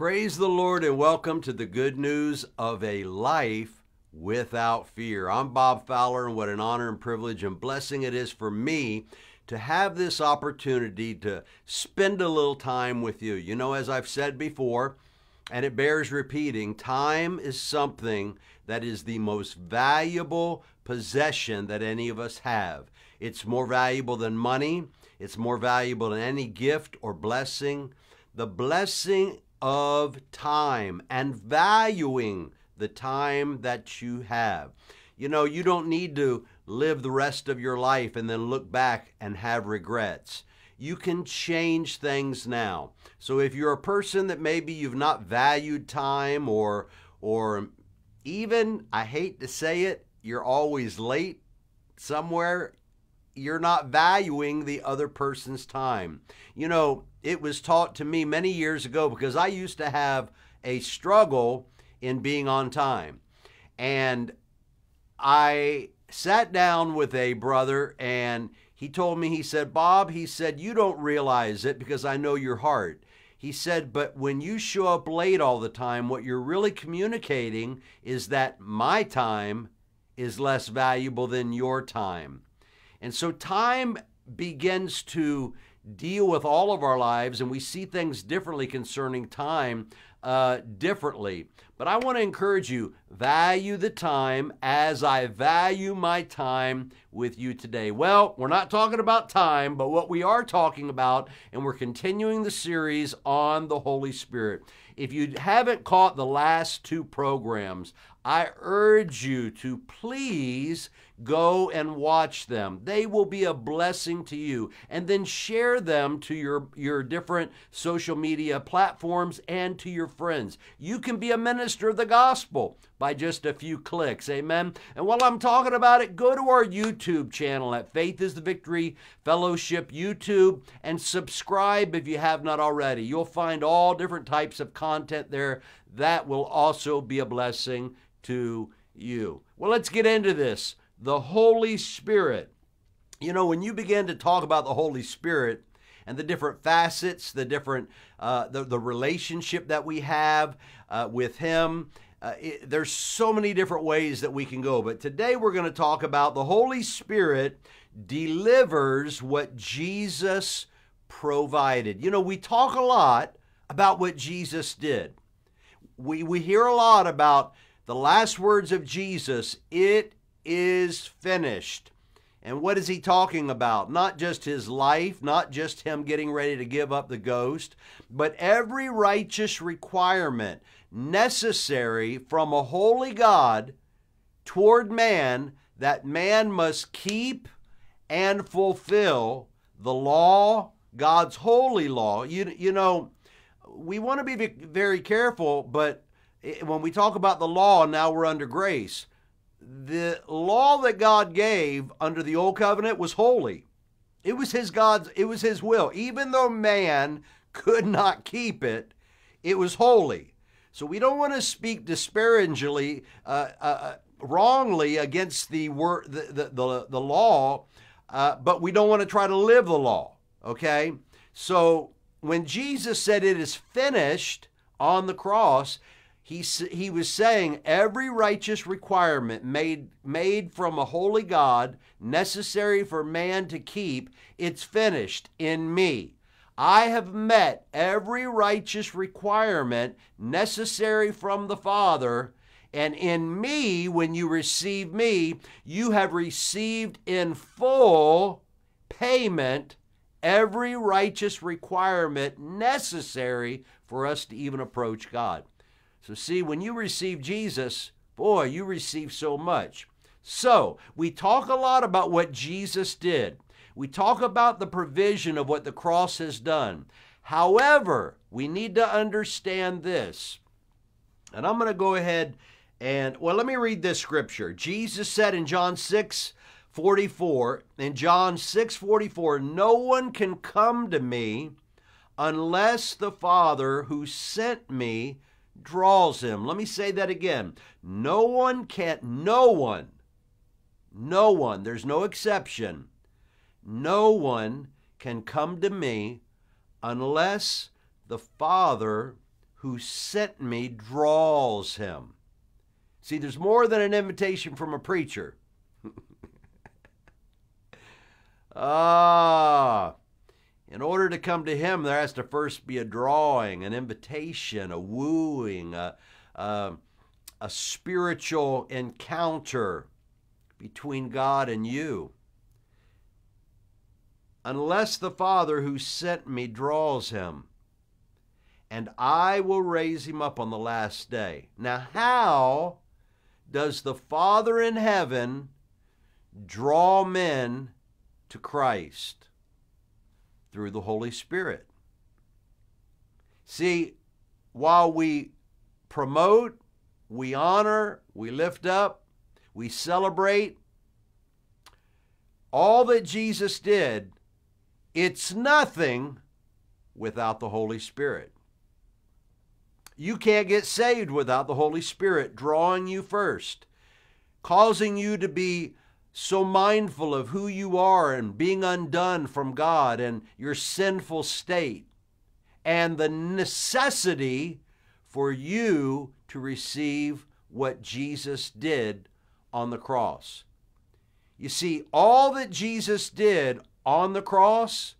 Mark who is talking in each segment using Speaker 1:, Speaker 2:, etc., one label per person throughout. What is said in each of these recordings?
Speaker 1: Praise the Lord and welcome to the good news of a life without fear. I'm Bob Fowler, and what an honor and privilege and blessing it is for me to have this opportunity to spend a little time with you. You know, as I've said before, and it bears repeating, time is something that is the most valuable possession that any of us have. It's more valuable than money, it's more valuable than any gift or blessing. The blessing of time and valuing the time that you have. You know, you don't need to live the rest of your life and then look back and have regrets. You can change things now. So if you're a person that maybe you've not valued time or or even I hate to say it, you're always late somewhere, you're not valuing the other person's time. You know, it was taught to me many years ago because I used to have a struggle in being on time. And I sat down with a brother and he told me, he said, Bob, he said, you don't realize it because I know your heart. He said, but when you show up late all the time, what you're really communicating is that my time is less valuable than your time. And so time begins to deal with all of our lives and we see things differently concerning time uh, differently. But I want to encourage you value the time as I value my time with you today. Well, we're not talking about time, but what we are talking about, and we're continuing the series on the Holy Spirit. If you haven't caught the last two programs, I urge you to please Go and watch them. They will be a blessing to you. And then share them to your, your different social media platforms and to your friends. You can be a minister of the gospel by just a few clicks. Amen. And while I'm talking about it, go to our YouTube channel at Faith is the Victory Fellowship YouTube and subscribe if you have not already. You'll find all different types of content there. That will also be a blessing to you. Well, let's get into this the Holy Spirit. You know, when you begin to talk about the Holy Spirit, and the different facets, the different uh, the, the relationship that we have uh, with Him. Uh, it, there's so many different ways that we can go, but today we're going to talk about the Holy Spirit delivers what Jesus provided. You know, we talk a lot about what Jesus did. We we hear a lot about the last words of Jesus. It is finished. And what is he talking about? Not just his life, not just him getting ready to give up the ghost, but every righteous requirement necessary from a holy God toward man that man must keep and fulfill the law, God's holy law. You, you know, we want to be very careful, but when we talk about the law, now we're under grace the law that God gave under the old covenant was holy. It was his God's it was his will. Even though man could not keep it, it was holy. So we don't want to speak disparagingly uh, uh, uh wrongly against the word the, the, the, the law, uh, but we don't want to try to live the law. Okay? So when Jesus said it is finished on the cross, he, he was saying every righteous requirement made, made from a holy God necessary for man to keep, it's finished in me. I have met every righteous requirement necessary from the Father. And in me, when you receive me, you have received in full payment every righteous requirement necessary for us to even approach God. So, see, when you receive Jesus, boy, you receive so much. So, we talk a lot about what Jesus did. We talk about the provision of what the cross has done. However, we need to understand this. And I'm going to go ahead and, well, let me read this scripture. Jesus said in John 6 44, in John 6 44, no one can come to me unless the Father who sent me draws him. Let me say that again. No one can no one, no one, there's no exception, no one can come to me unless the Father who sent me draws him. See, there's more than an invitation from a preacher. ah, in order to come to Him, there has to first be a drawing, an invitation, a wooing, a, a, a spiritual encounter between God and you. Unless the Father who sent me draws him, and I will raise him up on the last day. Now, how does the Father in heaven draw men to Christ? through the Holy Spirit. See, while we promote, we honor, we lift up, we celebrate all that Jesus did, it's nothing without the Holy Spirit. You can't get saved without the Holy Spirit drawing you first, causing you to be so mindful of who you are and being undone from God and your sinful state, and the necessity for you to receive what Jesus did on the cross. You see, all that Jesus did on the cross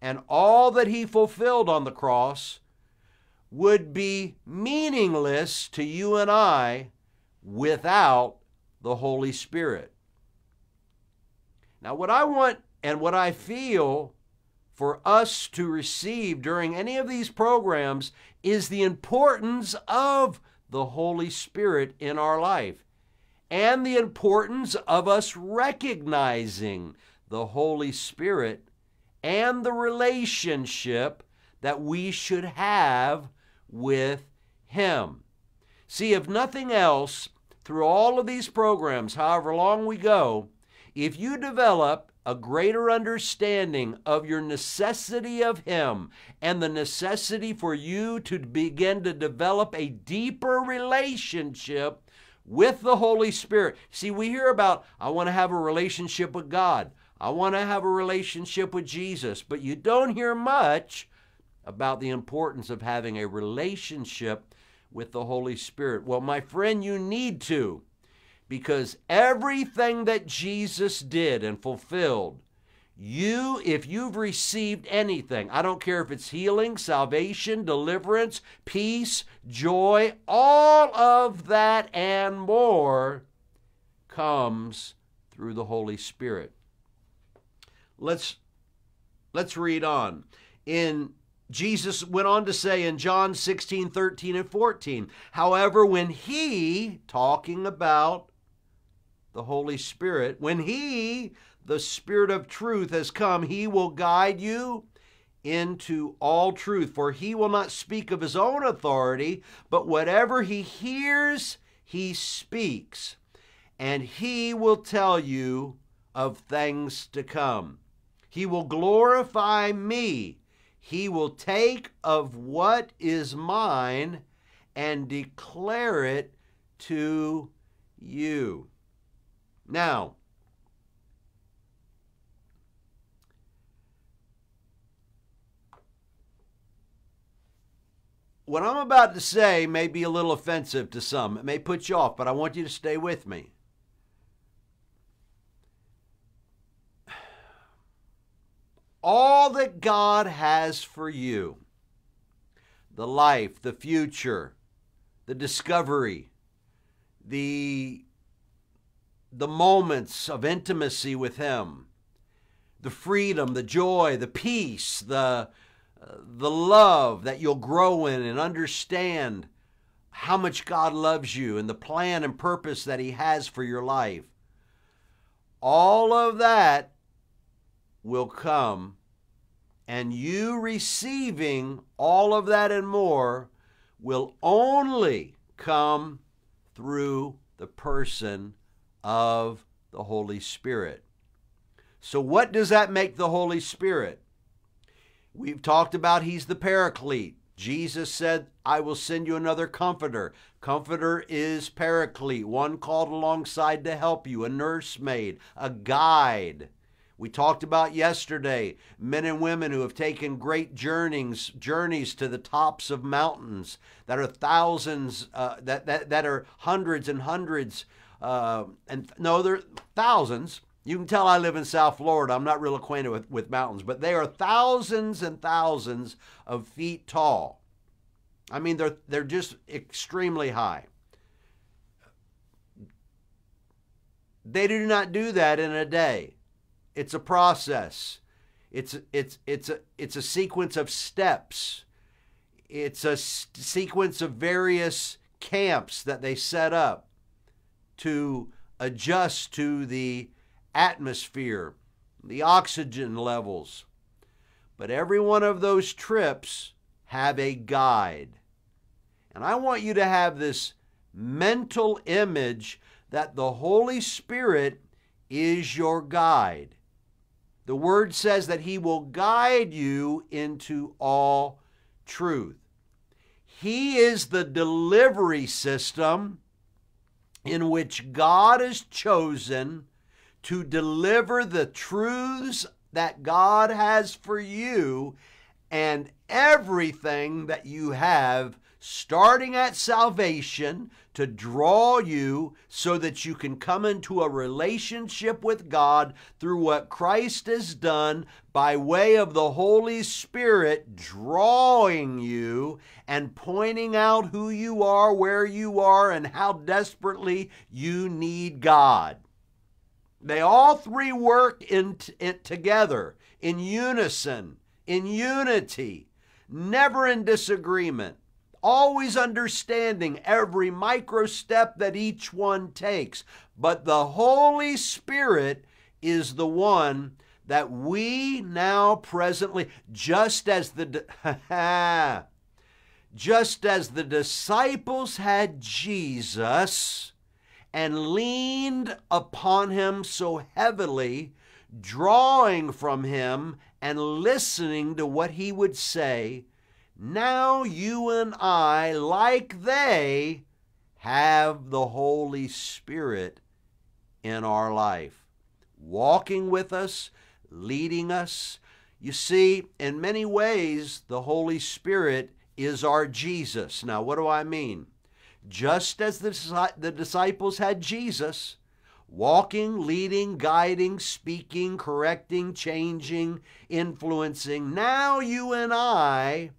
Speaker 1: and all that he fulfilled on the cross would be meaningless to you and I without the Holy Spirit. Now, what I want and what I feel for us to receive during any of these programs is the importance of the Holy Spirit in our life and the importance of us recognizing the Holy Spirit and the relationship that we should have with Him. See, if nothing else, through all of these programs, however long we go, if you develop a greater understanding of your necessity of Him and the necessity for you to begin to develop a deeper relationship with the Holy Spirit. See, we hear about, I want to have a relationship with God, I want to have a relationship with Jesus, but you don't hear much about the importance of having a relationship with the Holy Spirit. Well, my friend, you need to because everything that Jesus did and fulfilled, you, if you've received anything, I don't care if it's healing, salvation, deliverance, peace, joy, all of that and more comes through the Holy Spirit. Let's let's read on. In Jesus went on to say in John 16, 13, and 14, however, when he, talking about the Holy Spirit, when He, the Spirit of truth, has come, He will guide you into all truth. For He will not speak of His own authority, but whatever He hears, He speaks. And He will tell you of things to come. He will glorify me. He will take of what is mine and declare it to you. Now, what I'm about to say may be a little offensive to some. It may put you off, but I want you to stay with me. All that God has for you the life, the future, the discovery, the the moments of intimacy with Him, the freedom, the joy, the peace, the, uh, the love that you'll grow in and understand how much God loves you and the plan and purpose that He has for your life. All of that will come, and you receiving all of that and more will only come through the person of the Holy Spirit. So, what does that make the Holy Spirit? We've talked about He's the Paraclete. Jesus said, I will send you another comforter. Comforter is paraclete, one called alongside to help you, a nursemaid, a guide. We talked about yesterday men and women who have taken great journeys, journeys to the tops of mountains that are thousands, uh, that, that, that are hundreds and hundreds uh, and no, there are thousands. You can tell I live in South Florida. I'm not real acquainted with, with mountains, but they are thousands and thousands of feet tall. I mean, they're, they're just extremely high. They do not do that in a day. It's a process. It's, it's, it's, a, it's a sequence of steps. It's a sequence of various camps that they set up to adjust to the atmosphere, the oxygen levels. But every one of those trips have a guide. And I want you to have this mental image that the Holy Spirit is your guide. The Word says that He will guide you into all truth. He is the delivery system in which God has chosen to deliver the truths that God has for you and everything that you have starting at salvation to draw you so that you can come into a relationship with God through what Christ has done by way of the Holy Spirit drawing you and pointing out who you are, where you are, and how desperately you need God. They all three work in it together, in unison, in unity, never in disagreement always understanding every micro step that each one takes. But the Holy Spirit is the one that we now presently, just as the just as the disciples had Jesus and leaned upon him so heavily, drawing from him and listening to what he would say, now you and I, like they, have the Holy Spirit in our life, walking with us, leading us. You see, in many ways, the Holy Spirit is our Jesus. Now, what do I mean? Just as the, disciples had Jesus, walking, leading, guiding, speaking, correcting, changing, influencing, now you and I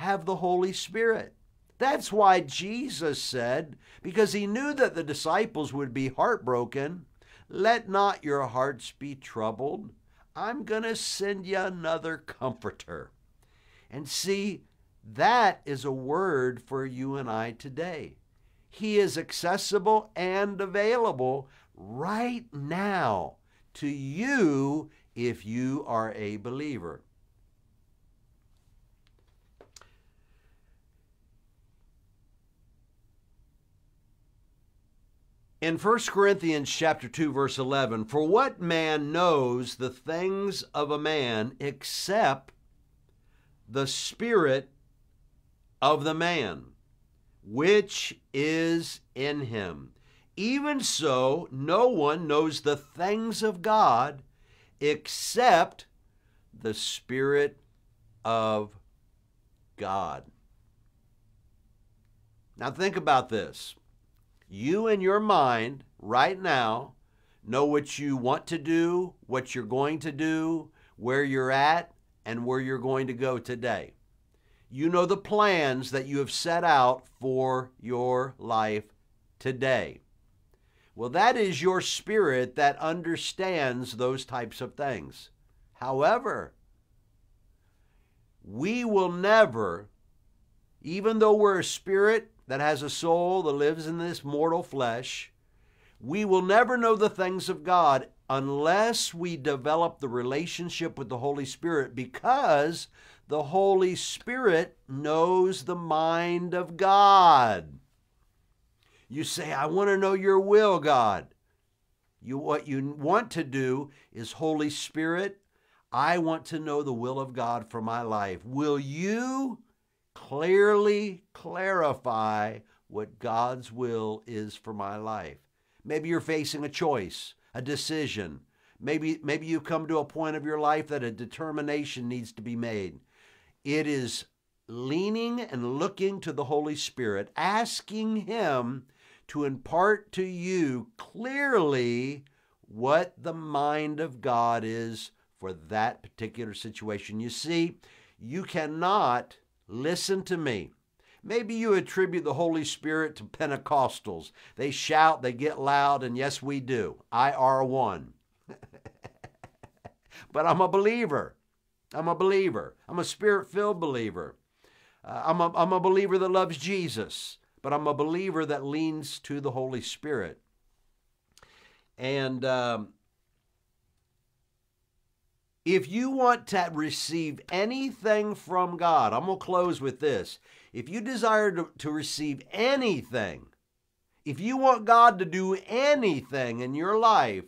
Speaker 1: have the Holy Spirit. That's why Jesus said, because he knew that the disciples would be heartbroken, let not your hearts be troubled. I'm going to send you another comforter. And see, that is a word for you and I today. He is accessible and available right now to you if you are a believer. In 1 Corinthians chapter 2 verse 11, for what man knows the things of a man except the spirit of the man which is in him? Even so, no one knows the things of God except the spirit of God. Now think about this. You in your mind right now know what you want to do, what you're going to do, where you're at, and where you're going to go today. You know the plans that you have set out for your life today. Well, that is your spirit that understands those types of things. However, we will never, even though we're a spirit that has a soul that lives in this mortal flesh, we will never know the things of God unless we develop the relationship with the Holy Spirit because the Holy Spirit knows the mind of God. You say, I want to know your will, God. You, what you want to do is, Holy Spirit, I want to know the will of God for my life. Will you clearly clarify what God's will is for my life. Maybe you're facing a choice, a decision. Maybe, maybe you've come to a point of your life that a determination needs to be made. It is leaning and looking to the Holy Spirit, asking Him to impart to you clearly what the mind of God is for that particular situation. You see, you cannot Listen to me. Maybe you attribute the Holy Spirit to Pentecostals. They shout, they get loud, and yes, we do. I are one. but I'm a believer. I'm a believer. I'm a spirit filled believer. Uh, I'm, a, I'm a believer that loves Jesus, but I'm a believer that leans to the Holy Spirit. And um, if you want to receive anything from God, I'm going to close with this. If you desire to, to receive anything, if you want God to do anything in your life,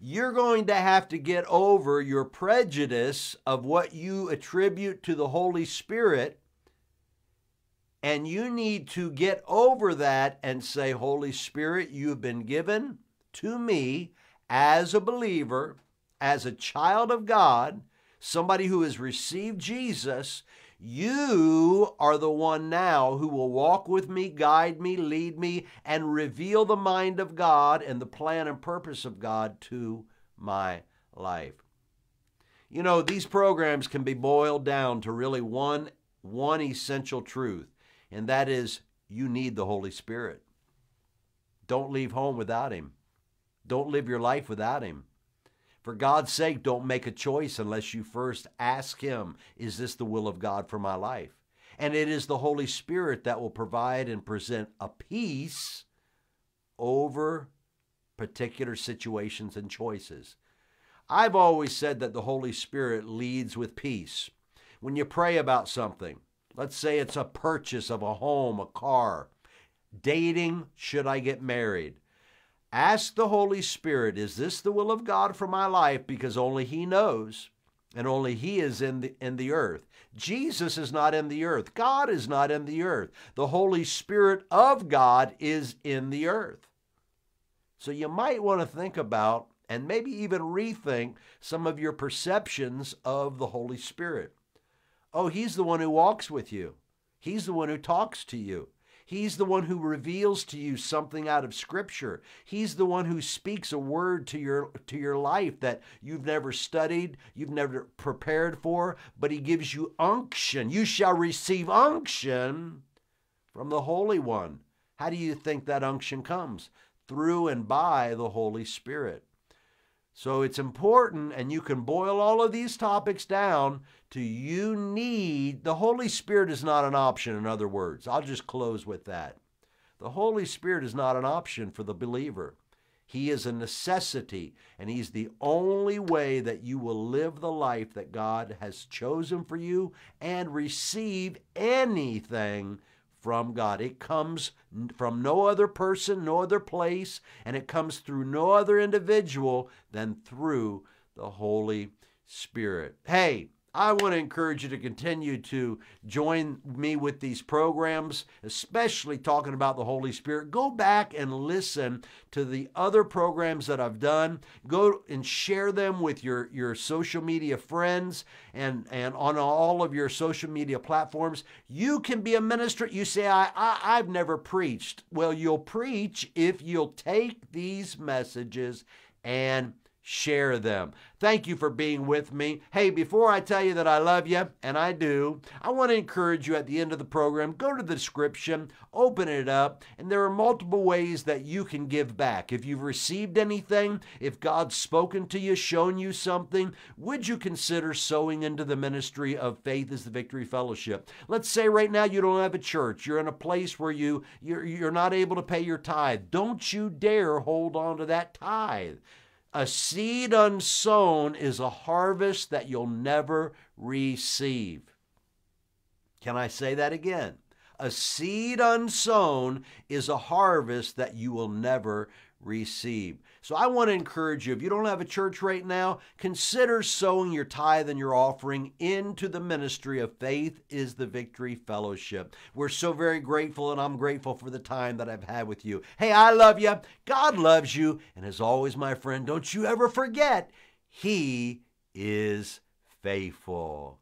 Speaker 1: you're going to have to get over your prejudice of what you attribute to the Holy Spirit. And you need to get over that and say, Holy Spirit, you've been given to me as a believer as a child of God, somebody who has received Jesus, you are the one now who will walk with me, guide me, lead me, and reveal the mind of God and the plan and purpose of God to my life. You know, these programs can be boiled down to really one, one essential truth, and that is you need the Holy Spirit. Don't leave home without Him. Don't live your life without Him. For God's sake, don't make a choice unless you first ask Him, Is this the will of God for my life? And it is the Holy Spirit that will provide and present a peace over particular situations and choices. I've always said that the Holy Spirit leads with peace. When you pray about something, let's say it's a purchase of a home, a car, dating, should I get married? Ask the Holy Spirit, is this the will of God for my life? Because only He knows and only he is in the, in the earth. Jesus is not in the earth. God is not in the earth. The Holy Spirit of God is in the earth. So you might want to think about and maybe even rethink some of your perceptions of the Holy Spirit. Oh, he's the one who walks with you. He's the one who talks to you. He's the one who reveals to you something out of scripture. He's the one who speaks a word to your to your life that you've never studied, you've never prepared for, but he gives you unction. You shall receive unction from the Holy One. How do you think that unction comes? Through and by the Holy Spirit. So it's important, and you can boil all of these topics down to you need the Holy Spirit is not an option, in other words. I'll just close with that. The Holy Spirit is not an option for the believer. He is a necessity, and He's the only way that you will live the life that God has chosen for you and receive anything from God. It comes from no other person, no other place, and it comes through no other individual than through the Holy Spirit. Hey, I want to encourage you to continue to join me with these programs, especially talking about the Holy Spirit. Go back and listen to the other programs that I've done. Go and share them with your, your social media friends and, and on all of your social media platforms. You can be a minister. You say, I, I, I've never preached. Well, you'll preach if you'll take these messages and share them. Thank you for being with me. Hey, before I tell you that I love you, and I do, I want to encourage you at the end of the program, go to the description, open it up, and there are multiple ways that you can give back. If you've received anything, if God's spoken to you, shown you something, would you consider sowing into the ministry of Faith is the Victory Fellowship? Let's say right now you don't have a church, you're in a place where you you're, you're not able to pay your tithe. Don't you dare hold on to that tithe. A seed unsown is a harvest that you'll never receive. Can I say that again? A seed unsown is a harvest that you will never receive. So I want to encourage you if you don't have a church right now, consider sowing your tithe and your offering into the ministry of Faith is the Victory Fellowship. We're so very grateful, and I'm grateful for the time that I've had with you. Hey, I love you. God loves you. And as always, my friend, don't you ever forget, He is faithful.